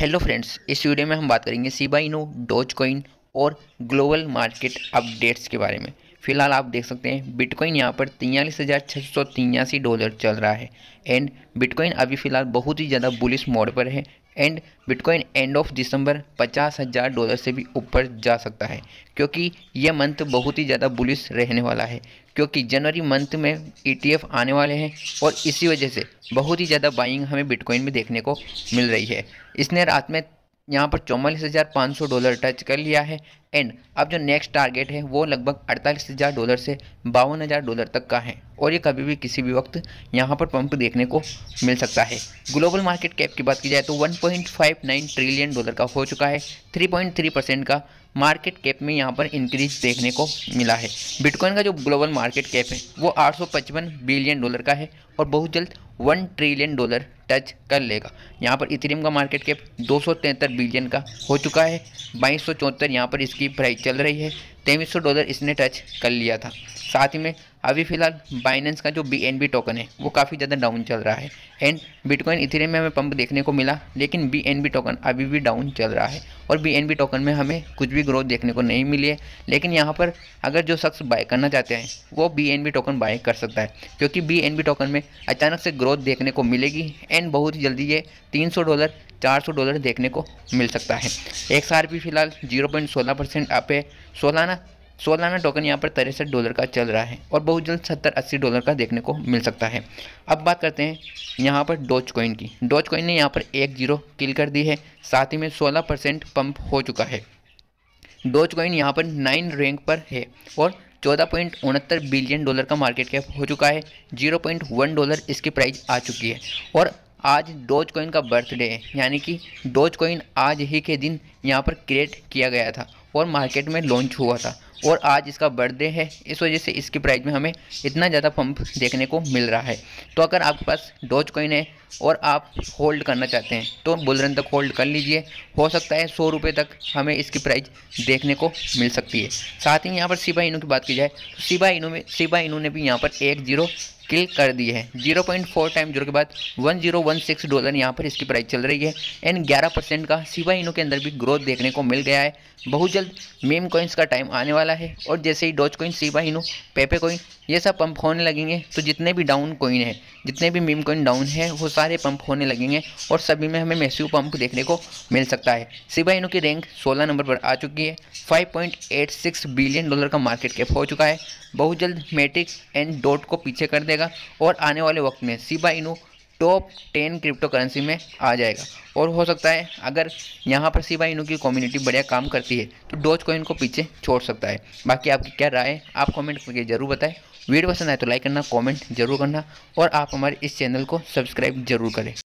hello friends इस video में हम बात करेंगे सीबा इनो डोज कॉइन और ग्लोबल मार्केट अपडेट्स के बारे में फिलहाल आप देख सकते हैं बिटकॉइन यहाँ पर तियालीस हज़ार छः सौ तिरासी डॉलर चल रहा है एंड बिटकॉइन अभी फ़िलहाल बहुत ही ज़्यादा बुलिस मोड पर है एंड बिटकॉइन एंड ऑफ दिसंबर पचास हज़ार डॉलर से भी ऊपर जा सकता है क्योंकि यह मंथ बहुत ही ज़्यादा बुलिस रहने वाला है क्योंकि जनवरी मंथ में ईटीएफ e आने वाले हैं और इसी वजह से बहुत ही ज़्यादा बाइंग हमें बिटकॉइन में देखने को मिल रही है इसने रात में यहाँ पर चौवालीस हज़ार पाँच सौ डॉलर टच कर लिया है एंड अब जो नेक्स्ट टारगेट है वो लगभग अड़तालीस हज़ार डॉलर से बावन हज़ार डॉलर तक का है और ये कभी भी किसी भी वक्त यहाँ पर पंप देखने को मिल सकता है ग्लोबल मार्केट कैप की बात की जाए तो 1.59 ट्रिलियन डॉलर का हो चुका है 3.3 परसेंट का मार्केट कैप में यहाँ पर इंक्रीज देखने को मिला है बिटकॉइन का जो ग्लोबल मार्केट कैप है वो 855 बिलियन डॉलर का है और बहुत जल्द वन ट्रिलियन डॉलर टच कर लेगा यहाँ पर इथेरियम का मार्केट कैप दो बिलियन का हो चुका है बाईस सौ यहाँ पर इसकी प्राइस चल रही है तेईस सौ डॉलर इसने टच कर लिया था साथ ही में अभी फिलहाल बाइनेंस का जो बी एन बी टोकन है वो काफ़ी ज़्यादा डाउन चल रहा है एंड बिटकॉइन इथेरे में हमें पंप देखने को मिला लेकिन बी एन बी टोकन अभी भी डाउन चल रहा है और बी एन बी टोकन में हमें कुछ भी ग्रोथ देखने को नहीं मिली है लेकिन यहाँ पर अगर जो शख्स बाय करना चाहते हैं वो B N B token buy कर सकता है क्योंकि बी एन बी टोकन में अचानक से ग्रोथ देखने को मिलेगी एंड बहुत ही जल्दी ये तीन सौ डॉलर 400 डॉलर देखने को मिल सकता है एक्स सार भी फिलहाल जीरो पॉइंट सोलह परसेंट आप सोलाना सोलाना टोकन यहाँ पर तिरसठ डॉलर का चल रहा है और बहुत जल्द सत्तर अस्सी डॉलर का देखने को मिल सकता है अब बात करते हैं यहाँ पर डोज कॉइन की डोज कॉइन ने यहाँ पर एक जीरो किल कर दी है साथ ही में सोलह परसेंट पम्प हो चुका है डोज कॉइन यहाँ पर नाइन रैंक पर है और चौदह पॉइंट उनहत्तर बिलियन डॉलर का मार्केट कैप हो चुका है जीरो पॉइंट वन डॉलर इसकी प्राइस आ चुकी है और आज डोज कोइन का बर्थडे है यानी कि डोज कोइन आज ही के दिन यहाँ पर क्रिएट किया गया था और मार्केट में लॉन्च हुआ था और आज इसका बर्थडे है इस वजह से इसकी प्राइस में हमें इतना ज़्यादा पंप देखने को मिल रहा है तो अगर आपके पास डोज कोइन है और आप होल्ड करना चाहते हैं तो बुलरन तक होल्ड कर लीजिए हो सकता है सौ रुपये तक हमें इसकी प्राइस देखने को मिल सकती है साथ ही यहाँ पर सिबा इनू की बात की जाए तो सिबा इनू में सिबा इनू ने भी यहाँ पर एक जीरो किल कर दी है 0.4 टाइम जोड़ के बाद 1016 डॉलर यहाँ पर इसकी प्राइस चल रही है एंड 11 परसेंट का सिवा इनों के अंदर भी ग्रोथ देखने को मिल गया है बहुत जल्द मेम कॉइन्स का टाइम आने वाला है और जैसे ही डॉच कॉइन सिवा इनो पेपे कॉइन ये सब पंप होने लगेंगे तो जितने भी डाउन कॉइन है जितने भी मेम कॉइन डाउन है वो सारे पंप होने लगेंगे और सभी में हमें मैसिव पंप देखने को मिल सकता है सिवा इनो की रैंक सोलह नंबर पर आ चुकी है फाइव बिलियन डॉलर का मार्केट कैप हो चुका है बहुत जल्द मेटिक्स एंड डॉट को पीछे कर देगा और आने वाले वक्त में सीबा इनू टॉप टेन क्रिप्टो करेंसी में आ जाएगा और हो सकता है अगर यहाँ पर सीबा इनू की कम्युनिटी बढ़िया काम करती है तो डोज को इनको पीछे छोड़ सकता है बाकी आपकी क्या राय है आप कमेंट करके ज़रूर बताएं वीडियो पसंद आए तो लाइक करना कमेंट जरूर करना और आप हमारे इस चैनल को सब्सक्राइब जरूर करें